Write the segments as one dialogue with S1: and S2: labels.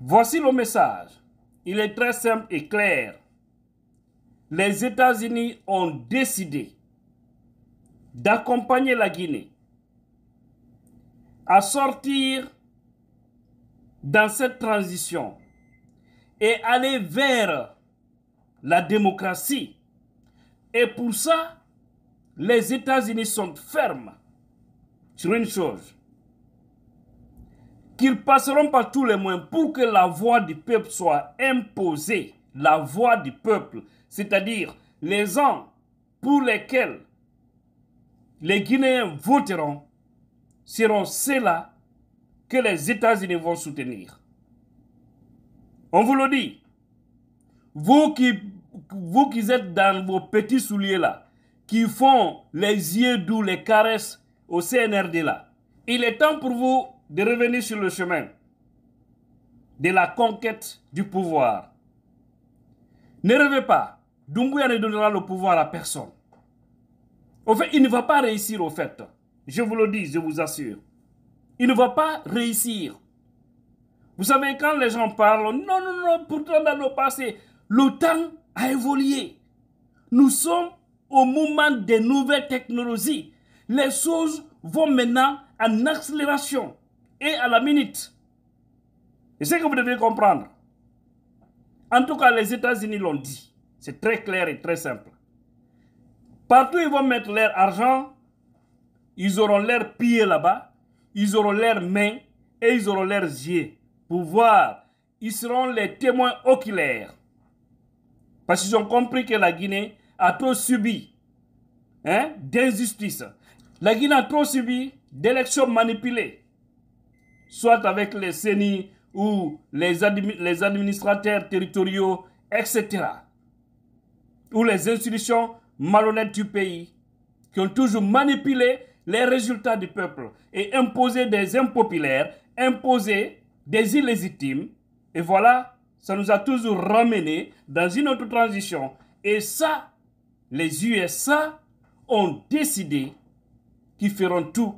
S1: Voici le message. Il est très simple et clair. Les États-Unis ont décidé d'accompagner la Guinée à sortir dans cette transition et aller vers la démocratie. Et pour ça, les États-Unis sont fermes sur une chose qu'ils passeront par tous les moyens pour que la voix du peuple soit imposée, la voix du peuple, c'est-à-dire les gens pour lesquels les Guinéens voteront, seront ceux-là que les États-Unis vont soutenir. On vous le dit, vous qui, vous qui êtes dans vos petits souliers là, qui font les yeux doux, les caresses au CNRD là, il est temps pour vous de revenir sur le chemin de la conquête du pouvoir. Ne rêvez pas, Dunguya ne donnera le pouvoir à personne. Au fait, il ne va pas réussir, au fait. Je vous le dis, je vous assure. Il ne va pas réussir. Vous savez, quand les gens parlent, non, non, non, pourtant dans le passé, le temps a évolué. Nous sommes au moment des nouvelles technologies. Les choses vont maintenant en accélération et à la minute. Et c'est que vous devez comprendre. En tout cas, les États-Unis l'ont dit. C'est très clair et très simple. Partout ils vont mettre leur argent, ils auront leurs pieds là-bas, ils auront leurs mains et ils auront leurs yeux pour voir. Ils seront les témoins oculaires. Parce qu'ils ont compris que la Guinée a trop subi hein, d'injustice. La Guinée a trop subi d'élections manipulées soit avec les CENI ou les, les administrateurs territoriaux, etc. Ou les institutions malhonnêtes du pays qui ont toujours manipulé les résultats du peuple et imposé des impopulaires, imposé des illégitimes. Et voilà, ça nous a toujours ramenés dans une autre transition. Et ça, les USA ont décidé qu'ils feront tout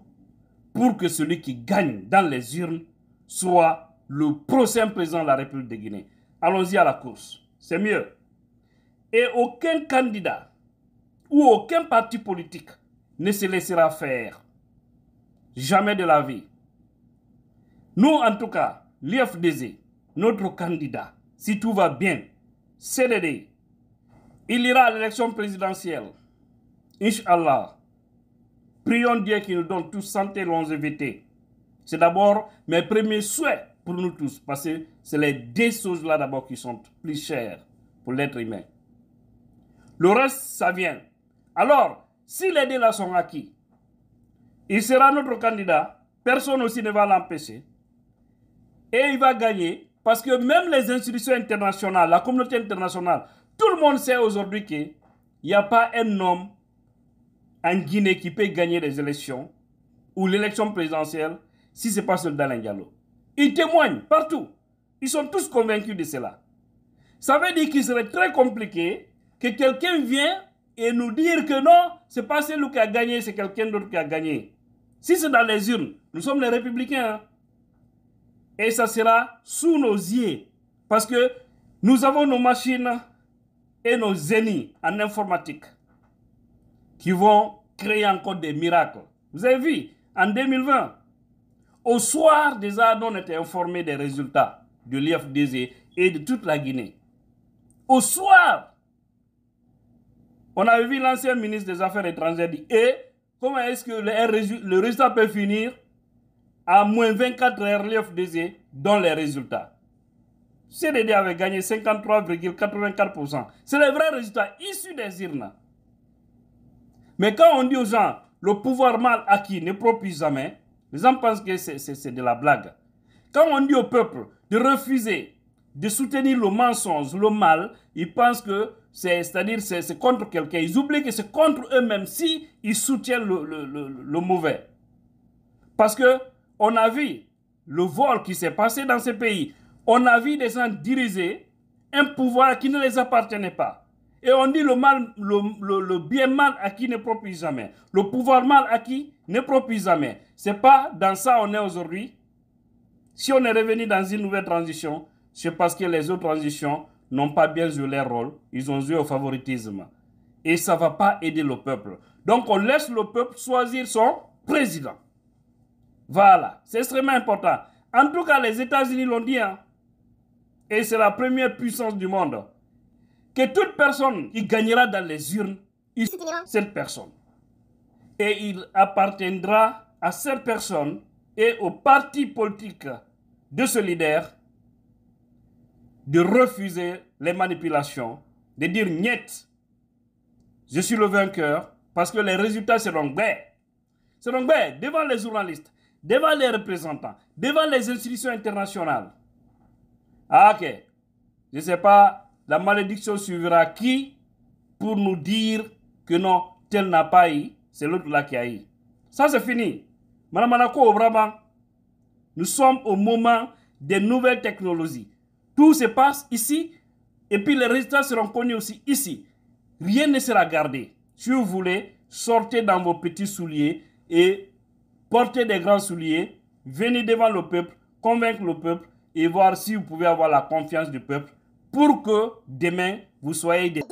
S1: pour que celui qui gagne dans les urnes soit le prochain président de la République de Guinée. Allons-y à la course. C'est mieux. Et aucun candidat ou aucun parti politique ne se laissera faire. Jamais de la vie. Nous, en tout cas, l'IFDZ, notre candidat, si tout va bien, CDD, il ira à l'élection présidentielle. Inch'Allah. Prions Dieu qui nous donne tous santé, longévité. C'est d'abord mes premiers souhaits pour nous tous, parce que c'est les deux choses-là d'abord qui sont plus chères pour l'être humain. Le reste, ça vient. Alors, si les deux-là sont acquis, il sera notre candidat, personne aussi ne va l'empêcher, et il va gagner, parce que même les institutions internationales, la communauté internationale, tout le monde sait aujourd'hui qu'il n'y a pas un homme en Guinée qui peut gagner les élections ou l'élection présidentielle si ce n'est pas d'Alain Diallo. Ils témoignent partout. Ils sont tous convaincus de cela. Ça veut dire qu'il serait très compliqué que quelqu'un vienne et nous dire que non, c'est pas celui qui a gagné, c'est quelqu'un d'autre qui a gagné. Si c'est dans les urnes, nous sommes les républicains. Hein. Et ça sera sous nos yeux. Parce que nous avons nos machines et nos zéniths en informatique qui vont créer encore des miracles. Vous avez vu, en 2020, au soir, déjà, on était informé des résultats de l'IFDZ et de toute la Guinée. Au soir, on avait vu l'ancien ministre des Affaires étrangères dire Et eh, comment est-ce que le résultat peut finir à moins 24 heures l'IFDZ dans les résultats CDD avait gagné 53,84%. C'est le vrai résultat issu des urnes. Mais quand on dit aux gens, le pouvoir mal acquis ne propise jamais, les gens pensent que c'est de la blague. Quand on dit au peuple de refuser de soutenir le mensonge, le mal, ils pensent que cest dire c'est contre quelqu'un. Ils oublient que c'est contre eux-mêmes si ils soutiennent le, mauvais. Parce que on a vu le vol qui s'est passé dans ces pays. On a vu des gens diriger un pouvoir qui ne les appartenait pas. Et on dit le bien mal acquis ne propose jamais. Le pouvoir mal acquis ne propise jamais. Ce n'est pas dans ça qu'on est aujourd'hui. Si on est revenu dans une nouvelle transition, c'est parce que les autres transitions n'ont pas bien joué leur rôle. Ils ont joué au favoritisme. Et ça ne va pas aider le peuple. Donc on laisse le peuple choisir son président. Voilà, c'est extrêmement important. En tout cas, les États-Unis l'ont dit. Hein. Et c'est la première puissance du monde que toute personne qui gagnera dans les urnes, il cette personne. Et il appartiendra à cette personne et au parti politique de ce leader de refuser les manipulations, de dire niet, je suis le vainqueur parce que les résultats seront bêtes. Seront bêtes devant les journalistes, devant les représentants, devant les institutions internationales. Ah, ok. Je ne sais pas la malédiction suivra qui pour nous dire que non, tel n'a pas eu, c'est l'autre là qui a eu. Ça, c'est fini. Madame Manako, vraiment, nous sommes au moment des nouvelles technologies. Tout se passe ici et puis les résultats seront connus aussi ici. Rien ne sera gardé. Si vous voulez, sortez dans vos petits souliers et portez des grands souliers. Venez devant le peuple, convaincre le peuple et voir si vous pouvez avoir la confiance du peuple pour que demain, vous soyez des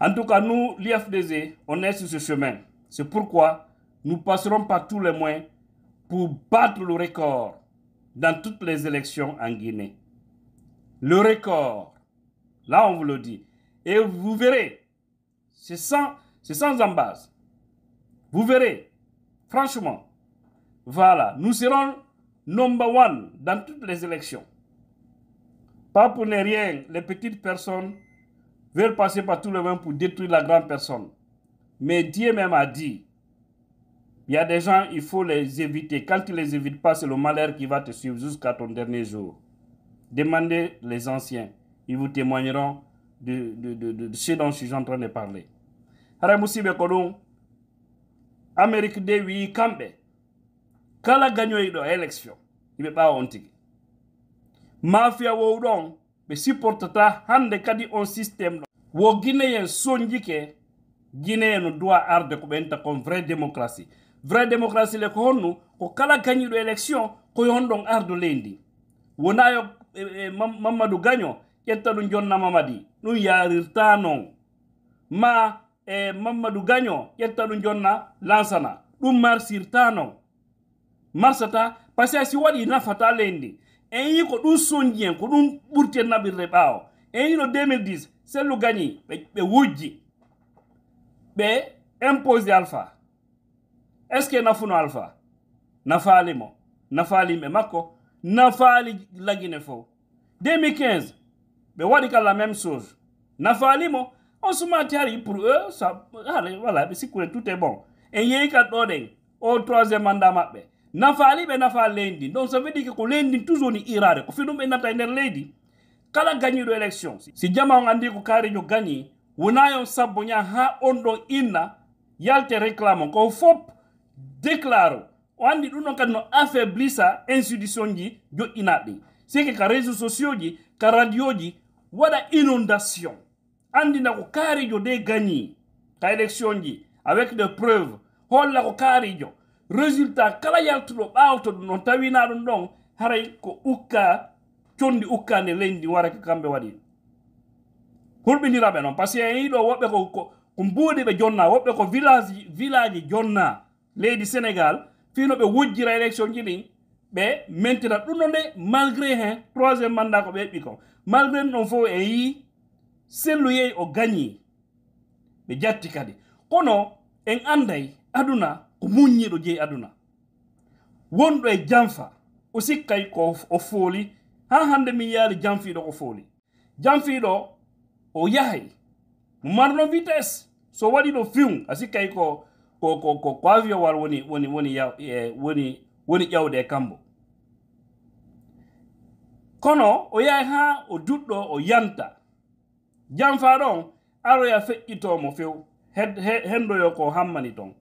S1: En tout cas, nous, l'IFDZ, on est sur ce chemin. C'est pourquoi nous passerons par tous les moyens pour battre le record dans toutes les élections en Guinée. Le record, là on vous le dit. Et vous verrez, c'est sans, c'est embase. Vous verrez, franchement, voilà, nous serons number one dans toutes les élections. Pas pour ne rien, les petites personnes veulent passer par tout le monde pour détruire la grande personne. Mais Dieu même a dit, il y a des gens, il faut les éviter. Quand tu ne les évites pas, c'est le malheur qui va te suivre jusqu'à ton dernier jour. Demandez les anciens. Ils vous témoigneront de, ce dont je suis en train de parler. Amérique de Kambe. a gagné l'élection. Il ne pas honte. mafia wow ɗon ɓe supportata hande kadi on systéme ɗo wo guinéen soñjike guinée no duwa arde ko ɓenta kon vrai démocratie vrai démocratie le ko honno ko kala gagñiɗo élection koye honɗon ardo leydi wona yo eh, eh, mamadou gaño ƴetta ɗum jonna mamadi ɗum yarirta non ma e eh, mamadou gaño ƴetta ɗum jonna lansana ɗum marsirta non marsata par ce que si waɗi nafata leydi en yi ko ɗum sondiyen ko ɗum ɓurti naɓirde ɓaawo en yi no 2010 sellu gañi ɓe wujji ɓe imposé alpha est ce que nafuno alpha nafaali mo nafaali yimɓe makko nafaali lagine fof 2015 ɓe waɗi ka la même chose nafaali mo on sumati hari pour eux voilà ɓe sikkude tout est bon en yehi kat ɗo ɗen o troisiéme mandat maɓɓe nafali ɓe nafa leydi donc ça veut dire ko leydi toujours ni irade ko fiɗum ɓe nata e nder leydi kala gagniɗo élection si jama on andi ko kaarijo gagni wonayi on sabboña ha on ɗon inna yalte réclame on ko fop déclare o andi ɗum ɗon kadi no affaiblissa institution ji joƴƴinaɗi sike ka réseau sociau ji ka radio ji waɗa inondation andina ko kaarijo de gagni ka élection ji avec de preuve holla ko kaarijo résultat kala yaltuɗo ɓawto ɗum ɗon tawina ɗum ɗon haray ko ukka condi ukka nde leyndi warake kamɓe waɗi hulɓidiraɓe noon par ce que eyiɗo woɓɓe ko mbuuɗi ɓe jonna woɓɓe ko village village jonna leydi sénégal fino ɓe wujjira élection ji ɗin ɓe mentina ɗumno nde malgré hen troisiéme mandat ko ɓe heɓɓi ko malgré ɗum ɗon fof e yi selluyeyi o gañi ɓe jatti kadi kono en anday aduna ko muññiɗo jeyi aduna wonɗo e janfa o sikkay ko o fooli ha hande min yaali janfiiɗo o fooli janfiiɗo o yahay mo marno vitesse so waɗi ɗo fiw a sikkay ko koko ko avio war woni woni woni e, woni woni ƴawɗe e kambo kono o yahay ha o duɗɗo o yanta janfa ɗon aroya feƴƴitomo few hendoyo ko hammani ton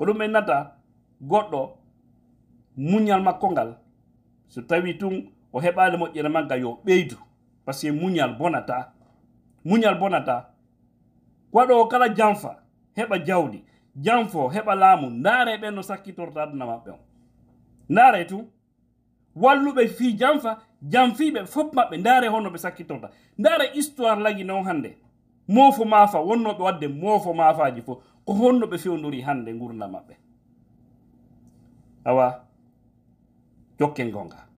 S1: ko ɗum en nata goɗɗo muñal makko ngal so tawi tun o heɓaali moƴƴere maggal yo ɓeydu par ce que muñal bonata muñal bonata waɗo kala janfa heɓa jawdi janfo heɓa laamu ndaare ɓen no sakkitorta aduna maɓɓe on ndaare tun walluɓe fi janfa janfiiɓe fof maɓɓe ndaare honno ɓe sakkitorta ndaare histoire lagi noon hannde moofo maafa wonnoɓe waɗde moofo maafaji fof honno ɓe fewduri hannde gurda maɓɓe awa jokke gonga